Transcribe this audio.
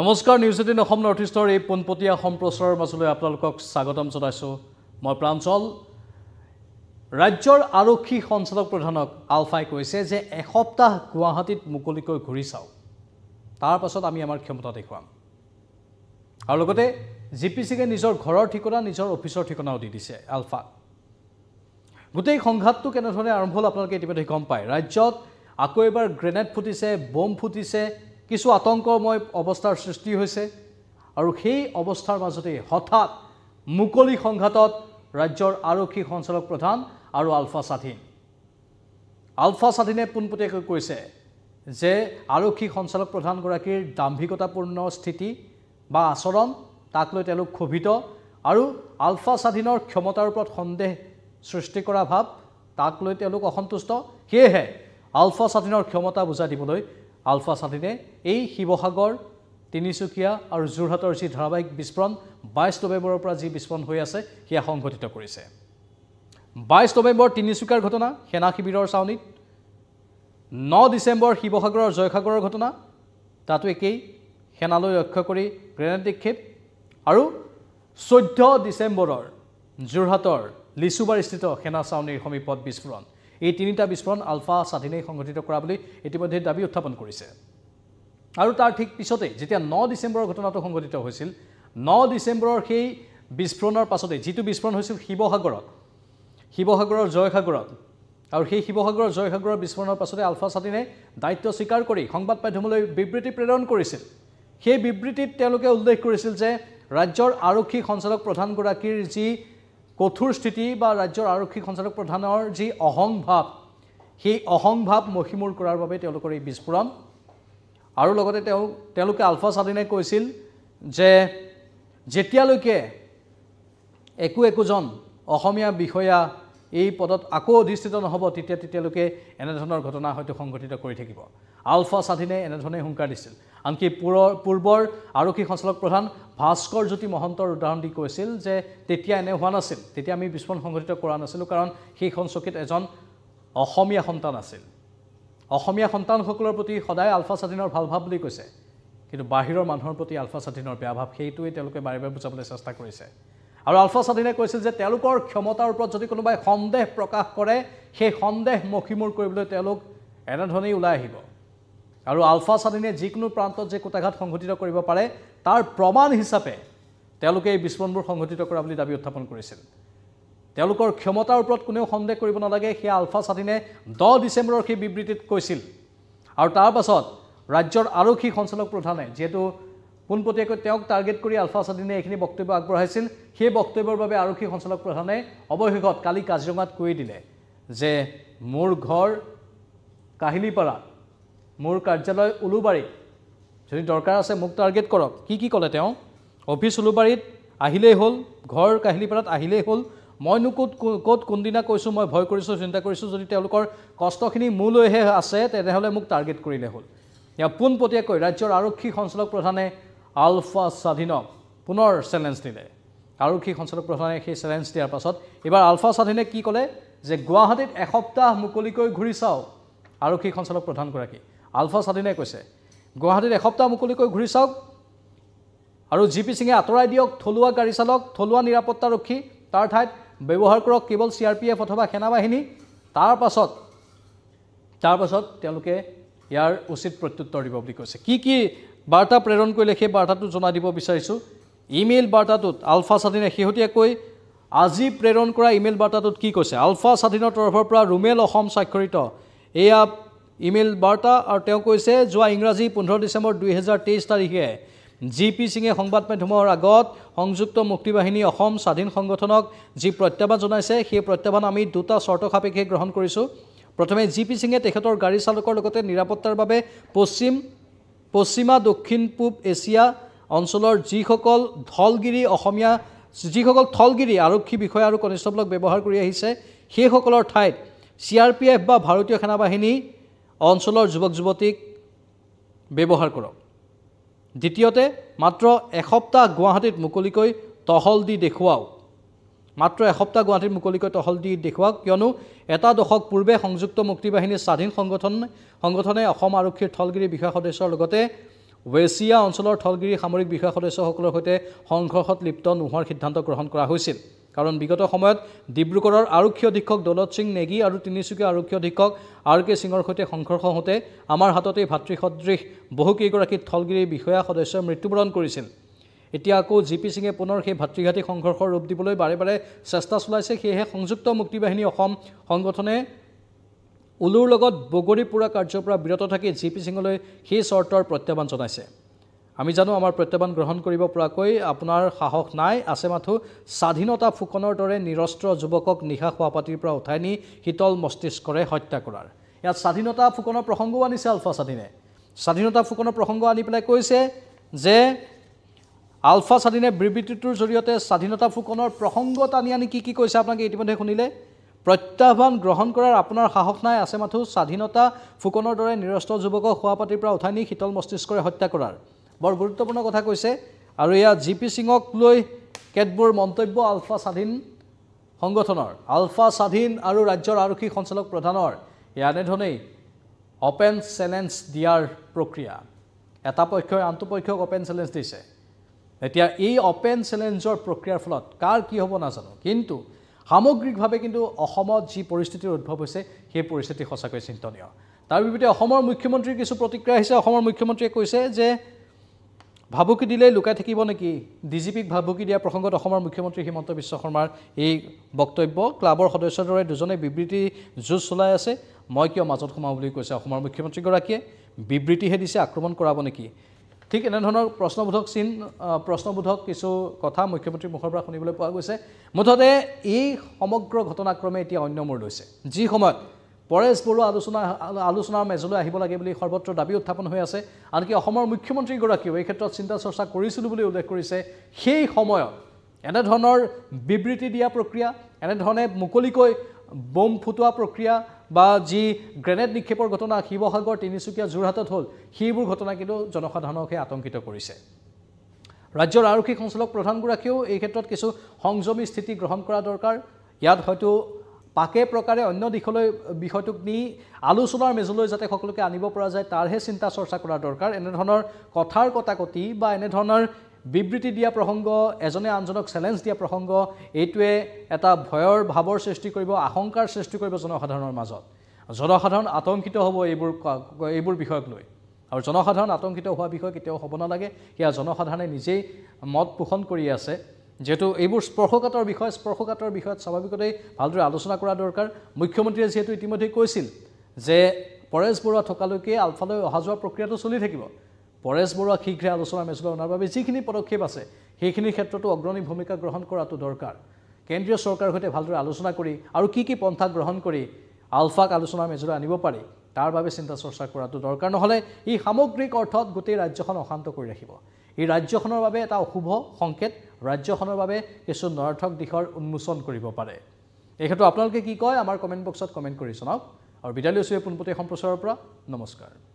নমস্কাৰ news eighteen Assam north ইষ্টৰ এই পোনপটীয়া সম্প্ৰচাৰৰ মাজলৈ আপোনালোকক স্বাগতম জনাইছোঁ মই প্ৰাঞ্চল ৰাজ্যৰ আৰক্ষী সঞ্চালক প্ৰধানক আলফাই কৈছে যে এসপ্তাহ গুৱাহাটীত মুকলিকৈ ঘূৰি চাওক তাৰপাছত আমি আমাৰ ক্ষমতা দেখুৱাম আৰু লগতে জি পি চিকে নিজৰ ঘৰৰ ঠিকনা নিজৰ অফিচৰ ঠিকনাও দি দিছে আলফা গোটেই সংঘাতটো কেনেধৰণে আৰম্ভ হ'ল আপোনালোকে ইতিমধ্যে গম পায় ৰাজ্যত আকৌ এবাৰ গ্ৰেনেড ফুটিছে বম ফুটিছে কিছু আতংকময় অৱস্থাৰ সৃষ্টি হৈছে আৰু সেই অৱস্থাৰ মাজতেই হঠাৎ মুকলি সংঘাতত ৰাজ্যৰ আৰক্ষী সঞ্চালক প্ৰধান আৰু আলফা স্বাধীন আলফা স্বাধীনে পোনপটীয়াকৈ কৈছে যে আৰক্ষী সঞ্চালক প্ৰধানগৰাকীৰ দাম্ভিকতাপূৰ্ণ স্থিতি বা আচৰণ তাক লৈ তেওঁলোক ক্ষোভিত আৰু আলফা স্বাধীনৰ ক্ষমতাৰ ওপৰত সন্দেহ সৃষ্টি কৰা ভাৱ তাক লৈ তেওঁলোক অসন্তুষ্ট সেয়েহে আলফা স্বাধীনৰ ক্ষমতা বুজাই দিবলৈ আলফা ছাতিনে এই শিৱসাগৰ তিনিচুকীয়া আৰু যোৰহাটৰ যি ধাৰাবাহিক বিস্ফোৰণ বাইছ নৱেম্বৰৰ পৰা যি বিস্ফোৰণ হৈ আছে সেয়া সংঘটিত কৰিছে বাইছ নৱেম্বৰ তিনিচুকীয়াৰ ঘটনা সেনা শিবিৰৰ চাউনীত ন ডিচেম্বৰ শিৱসাগৰৰ জয়সাগৰৰ ঘটনা তাতো একেই সেনালৈ লক্ষ্য কৰি গ্ৰেনেড নিক্ষেপ আৰু চৈধ্য ডিচেম্বৰৰ যোৰহাটৰ লিচুবাৰীস্থিত সেনা চাউনীৰ সমীপত বিস্ফোৰণ এই তিনিটা বিস্ফোৰণ আলফা স্বাধীনেই সংঘটিত কৰা বুলি ইতিমধ্যে দাবী উত্থাপন কৰিছে আৰু তাৰ ঠিক পিছতেই যেতিয়া ন ডিচেম্বৰৰ ঘটনাটো সংঘটিত হৈছিল ন ডিচেম্বৰৰ সেই বিস্ফোৰণৰ পাছতেই যিটো বিস্ফোৰণ হৈছিল শিৱসাগৰত শিৱসাগৰৰ জয়সাগৰত আৰু সেই শিৱসাগৰৰ জয়সাগৰৰ বিস্ফোৰণৰ পাছতে আলফা স্বাধীনে দায়িত্ব স্বীকাৰ কৰি সংবাদ মাধ্যমলৈ বিবৃতি প্ৰেৰণ কৰিছিল সেই বিবৃতিত তেওঁলোকে উল্লেখ কৰিছিল যে ৰাজ্যৰ আৰক্ষী সঞ্চালক প্ৰধানগৰাকীৰ যি কঠোৰ স্থিতি বা ৰাজ্যৰ আৰক্ষী সঞ্চালক প্ৰধানৰ যি অহংভাৱ সেই অহংভাৱ মষিমূৰ কৰাৰ বাবে তেওঁলোকৰ এই বিস্ফোৰণ আৰু লগতে তেওঁ তেওঁলোকে আলফা স্বাধীনে কৈছিল যে যেতিয়ালৈকে একো একোজন অসমীয়া বিষয়া এই পদত আকৌ অধিষ্ঠিত নহ'ব তেতিয়া তেতিয়ালৈকে এনেধৰণৰ ঘটনা হয়তো সংঘটিত কৰি থাকিব আলফা স্বাধীনে এনেধৰণে হুংকাৰ দিছিল আনকি পূৰ পূৰ্বৰ আৰক্ষী সঞ্চালক প্ৰধান ভাস্কৰ জ্যোতি মহন্তৰ উদাহৰণ দি কৈছিল যে তেতিয়া এনে হোৱা নাছিল তেতিয়া আমি বিস্ফোৰণ সংঘটিত কৰা নাছিলোঁ কাৰণ সেইখন চকীত এজন অসমীয়া সন্তান আছিল অসমীয়া সন্তানসকলৰ প্ৰতি সদায় আলফা স্বাধীনৰ ভাল ভাৱ বুলি কৈছে কিন্তু বাহিৰৰ মানুহৰ প্ৰতি আলফা স্বাধীনৰ বেয়া ভাৱ সেইটোৱেই তেওঁলোকে বাৰে বাৰে বুজাবলৈ চেষ্টা কৰিছে আৰু আলফা স্বাধীনে কৈছিল যে তেওঁলোকৰ ক্ষমতাৰ ওপৰত যদি কোনোবাই সন্দেহ প্ৰকাশ কৰে সেই সন্দেহ মষিমূৰ কৰিবলৈ তেওঁলোক এনেধৰণেই ওলাই আহিব আৰু আলফা স্বাধীনে যিকোনো প্ৰান্তত যে কোটাঘাত সংঘটিত কৰিব পাৰে তাৰ প্ৰমাণ হিচাপে তেওঁলোকে এই বিস্ফোৰণবোৰ সংঘটিত কৰা বুলি দাবী উত্থাপন কৰিছিল তেওঁলোকৰ ক্ষমতাৰ ওপৰত কোনেও সন্দেহ কৰিব নালাগে সেয়া আলফা স্বাধীনে দহ ডিচেম্বৰৰ সেই বিবৃতিত কৈছিল আৰু তাৰ পাছত ৰাজ্যৰ আৰক্ষী সঞ্চালক প্ৰধানে যিহেতু পোনপটীয়াকৈ তেওঁক টাৰ্গেট কৰি আলফা স্বাধীনে এইখিনি বক্তব্য আগবঢ়াইছিল সেই বক্তব্যৰ বাবে আৰক্ষী সঞ্চালক প্ৰধানে অৱশেষত কালি কাজিৰঙাত কৈ দিলে যে মোৰ ঘৰ কাহিলীপাৰা মোৰ কাৰ্যালয় উলুবাৰীত যদি দৰকাৰ আছে মোক টাৰ্গেট কৰক কি কি ক'লে তেওঁ অফিচ উলুবাৰীত আহিলেই হ'ল ঘৰ কাহিলীপাৰাত আহিলেই হ'ল মইনো ক'ত ক'ত কোনদিনা কৈছোঁ মই ভয় কৰিছোঁ চিন্তা কৰিছোঁ যদি তেওঁলোকৰ কষ্টখিনি মোলৈহে আছে তেনেহ'লে মোক টাৰ্গেট কৰিলে হ'ল এয়া পোনপটীয়াকৈ ৰাজ্যৰ আৰক্ষী সঞ্চালক প্ৰধানে আলফা স্বাধীনক পুনৰ চেলেঞ্জ দিলে আৰক্ষী সঞ্চালক প্ৰধানে সেই চেলেঞ্জ দিয়াৰ পাছত এইবাৰ আলফা স্বাধীনে কি ক'লে যে গুৱাহাটীত এসপ্তাহ মুকলিকৈ ঘূৰি চাওক আৰক্ষী সঞ্চালক প্ৰধানগৰাকী আলফা স্বাধীনে কৈছে গুৱাহাটীত এসপ্তাহ মুকলিকৈ ঘূৰি চাওক আৰু জি পি সিঙে আঁতৰাই দিয়ক থলুৱা গাড়ী চালক থলুৱা নিৰাপত্তাৰক্ষী তাৰ ঠাইত ব্যৱহাৰ কৰক কেৱল চি আৰ পি এফ অথবা সেনাবাহিনী তাৰ পাছত তাৰপাছত তেওঁলোকে ইয়াৰ উচিত প্ৰত্যুত্তৰ দিব বুলি কৈছে কি কি বাৰ্তা প্ৰেৰণ কৰিলে সেই বাৰ্তাটো জনাই দিব বিচাৰিছোঁ ইমেইল বাৰ্তাটোত আলফা স্বাধীনে শেহতীয়াকৈ আজি প্ৰেৰণ কৰা ইমেইল বাৰ্তাটোত কি কৈছে আলফা স্বাধীনৰ তৰফৰ পৰা ৰুমেল অসম স্বাক্ষৰিত এয়া ইমেইল বাৰ্তা আৰু তেওঁ কৈছে যোৱা ইংৰাজী পোন্ধৰ ডিচেম্বৰ দুহেজাৰ তেইছ তাৰিখে জি পি সিঙে সংবাদ মাধ্যমৰ আগত সংযুক্ত মুক্তি বাহিনী অসম স্বাধীন সংগঠনক যি প্ৰত্যাহ্বান জনাইছে সেই প্ৰত্যাহ্বান আমি দুটা চৰ্ত সাপেক্ষে গ্ৰহণ কৰিছোঁ প্ৰথমে জি পি সিঙে তেখেতৰ গাড়ী চালকৰ লগতে নিৰাপত্তাৰ বাবে পশ্চিম পশ্চিমা দক্ষিণ পূব এছিয়া অঞ্চলৰ যিসকল ঢলগিৰি অসমীয়া যিসকল থলগিৰি আৰক্ষী বিষয়া আৰু কনিষ্টেবলক ব্যৱহাৰ কৰি আহিছে সেইসকলৰ ঠাইত চি আৰ পি এফ বা ভাৰতীয় সেনাবাহিনী অঞ্চলৰ যুৱক যুৱতীক ব্যৱহাৰ কৰক দ্বিতীয়তে মাত্ৰ এসপ্তাহ গুৱাহাটীত মুকলিকৈ টহল দি দেখুৱাওক মাত্ৰ এসপ্তাহ গুৱাহাটীত মুকলিকৈ টহল দি দেখুৱাওক কিয়নো এটা দশক পূৰ্বে সংযুক্ত মুক্তি বাহিনীৰ স্বাধীন সংগঠন সংগঠনে অসম আৰক্ষীৰ থলগিৰি বিষয়া সদস্যৰ লগতে ৱেছিয়া অঞ্চলৰ থলগিৰি সামৰিক বিষয়া সদস্যসকলৰ সৈতে সংঘৰ্ষত লিপ্ত নোহোৱাৰ সিদ্ধান্ত গ্ৰহণ কৰা হৈছিল কাৰণ বিগত সময়ত ডিব্ৰুগড়ৰ আৰক্ষী অধীক্ষক দলত সিং নেগী আৰু তিনিচুকীয়া আৰক্ষী অধীক্ষক আৰ কে সিঙৰ সৈতে সংঘৰ্ষ হওঁতে আমাৰ হাততেই ভাতৃ সদৃশ বহুকেইগৰাকী থলগিৰি বিষয়া সদস্যই মৃত্যুবৰণ কৰিছিল এতিয়া আকৌ জি পি সিঙে পুনৰ সেই ভাতৃঘাতী সংঘৰ্ষৰ ৰূপ দিবলৈ বাৰে বাৰে চেষ্টা চলাইছে সেয়েহে সংযুক্ত মুক্তি বাহিনী অসম সংগঠনে উলুৰ লগত বগৰী পোৰা কাৰ্যৰ পৰা বিৰত থাকি জি পি সিঙলৈ সেই চৰ্তৰ প্ৰত্যাহ্বান জনাইছে আমি জানো আমাৰ প্ৰত্যাহ্বান গ্ৰহণ কৰিব পৰাকৈ আপোনাৰ সাহস নাই আছে মাথো স্বাধীনতা ফুকনৰ দৰে নিৰস্ত্ৰ যুৱকক নিশা খোৱা পাতিৰ পৰা উঠাই নি শীতল মস্তিষ্কৰে হত্যা কৰাৰ ইয়াত স্বাধীনতা ফুকনৰ প্ৰসংগও আনিছে আলফা স্বাধীনে স্বাধীনতা ফুকনৰ প্ৰসংগ আনি পেলাই কৈছে যে আলফা স্বাধীনে বিবৃতিটোৰ জৰিয়তে স্বাধীনতা ফুকনৰ প্ৰসংগ টানি আনি কি কি কৈছে আপোনালোকে ইতিমধ্যে শুনিলে প্ৰত্যাহ্বান গ্ৰহণ কৰাৰ আপোনাৰ সাহস নাই আছে মাথো স্বাধীনতা ফুকনৰ দৰে নিৰস্ত যুৱকক শোৱা পাতিৰ পৰা উঠাই নি শীতল মস্তিষ্কৰে হত্যা কৰাৰ বৰ গুৰুত্বপূৰ্ণ কথা কৈছে আৰু এয়া জি পি সিঙক লৈ কেতবোৰ মন্তব্য আলফা স্বাধীন সংগঠনৰ আলফা স্বাধীন আৰু ৰাজ্যৰ আৰক্ষী সঞ্চালক প্ৰধানৰ এয়া এনেধৰণেই অ'পেন চেলেঞ্জ দিয়াৰ প্ৰক্ৰিয়া এটা পক্ষই আনটো পক্ষক অ'পেন চেলেঞ্জ দিছে এতিয়া এই অপেন চেলেঞ্জৰ প্ৰক্ৰিয়াৰ ফলত কাৰ কি হ'ব নাজানো কিন্তু সামগ্ৰিকভাৱে কিন্তু অসমত যি পৰিস্থিতিৰ উদ্ভৱ হৈছে সেই পৰিস্থিতি সঁচাকৈ চিন্তনীয় তাৰ বিপৰীতে অসমৰ মুখ্যমন্ত্ৰীৰ কিছু প্ৰতিক্ৰিয়া আহিছে অসমৰ মুখ্যমন্ত্ৰীয়ে কৈছে যে ভাবুকি দিলেই লুকাই থাকিব নেকি ডি জি পিক ভাবুকি দিয়া প্ৰসংগত অসমৰ মুখ্যমন্ত্ৰী হিমন্ত বিশ্ব শৰ্মাৰ এই বক্তব্য ক্লাবৰ সদস্যৰ দৰে দুজনে বিবৃতি যুঁজ চলাই আছে মই কিয় মাজত সোমাওঁ বুলি কৈছে অসমৰ মুখ্যমন্ত্ৰীগৰাকীয়ে বিবৃতিহে দিছে আক্ৰমণ কৰাব নেকি ঠিক এনেধৰণৰ প্ৰশ্নবোধক চিন প্ৰশ্নবোধক কিছু কথা মুখ্যমন্ত্ৰীৰ মুখৰ পৰা শুনিবলৈ পোৱা গৈছে মুঠতে এই সমগ্ৰ ঘটনাক্ৰমে এতিয়া অন্য মূৰ লৈছে যি সময়ত পৰেশ বড়ো আলোচনা আলোচনাৰ মেজলৈ আহিব লাগে বুলি সৰ্বত্ৰ দাবী উত্থাপন হৈ আছে আনকি অসমৰ মুখ্যমন্ত্ৰীগৰাকীয়েও এই ক্ষেত্ৰত চিন্তা চৰ্চা কৰিছিলোঁ বুলি উল্লেখ কৰিছে সেই সময়ত এনেধৰণৰ বিবৃতি দিয়া প্ৰক্ৰিয়া এনেধৰণে মুকলিকৈ বোম ফুটোৱা প্ৰক্ৰিয়া বা যি গ্ৰেনেড নিক্ষেপৰ ঘটনা শিৱসাগৰ তিনিচুকীয়া যোৰহাটত হ'ল সেইবোৰ ঘটনা কিন্তু জনসাধাৰণকহে আতংকিত কৰিছে ৰাজ্যৰ আৰক্ষী সঞ্চালক প্ৰধানগৰাকীয়েও এই ক্ষেত্ৰত কিছু সংযমী স্থিতি গ্ৰহণ কৰা দৰকাৰ ইয়াত হয়তো পাকে প্ৰকাৰে অন্য দিশলৈ বিষয়টোক নি আলোচনাৰ মেজলৈ যাতে সকলোকে আনিব পৰা যায় তাৰহে চিন্তা চৰ্চা কৰা দৰকাৰ এনেধৰণৰ কথাৰ কটাকটি বা এনেধৰণৰ বিবৃতি দিয়া প্ৰসংগ এজনে আনজনক চেলেঞ্জ দিয়া প্ৰসংগ এইটোৱে এটা ভয়ৰ ভাৱৰ সৃষ্টি কৰিব আশংকাৰ সৃষ্টি কৰিব জনসাধাৰণৰ মাজত জনসাধাৰণ আতংকিত হ'ব এইবোৰ এইবোৰ বিষয়ক লৈ আৰু জনসাধাৰণ আতংকিত হোৱা বিষয় কেতিয়াও হ'ব নালাগে সেয়া জনসাধাৰণে নিজেই মত পোষণ কৰি আছে যিহেতু এইবোৰ স্পৰ্শকাতৰ বিষয় স্পৰ্শকাতৰ বিষয়ত স্বাভাৱিকতেই ভালদৰে আলোচনা কৰা দৰকাৰ মুখ্যমন্ত্ৰীয়ে যিহেতু ইতিমধ্যে কৈছিল যে পৰেশ বৰুৱা থকালৈকে আলফালৈ অহা যোৱা প্ৰক্ৰিয়াটো চলি থাকিব পৰেশ বড়া শীঘ্ৰে আলোচনা মেজলে অনাৰ বাবে যিখিনি পদক্ষেপ আছে সেইখিনিৰ ক্ষেত্ৰতো অগ্ৰণী ভূমিকা গ্ৰহণ কৰাটো দৰকাৰ কেন্দ্ৰীয় চৰকাৰৰ সৈতে ভালদৰে আলোচনা কৰি আৰু কি কি পন্থা গ্ৰহণ কৰি আলফাক আলোচনা মেজলে আনিব পাৰি তাৰ বাবে চিন্তা চৰ্চা কৰাটো দৰকাৰ নহলে ই সামগ্ৰিক অৰ্থত গোটেই ৰাজ্যখন অশান্ত কৰি ৰাখিব ই ৰাজ্যখনৰ বাবে এটা অশুভ সংকেত ৰাজ্যখনৰ বাবে কিছু নৰ্থক দিশৰ উন্মোচন কৰিব পাৰে এই ক্ষেত্ৰত আপোনালোকে কি কয় আমাৰ কমেণ্ট বক্সত কমেণ্ট কমেন্ট কৰে জনাব আৰ বিদ্যালয় ছবি সম্প্ৰচাৰৰ পৰা নমস্কাৰ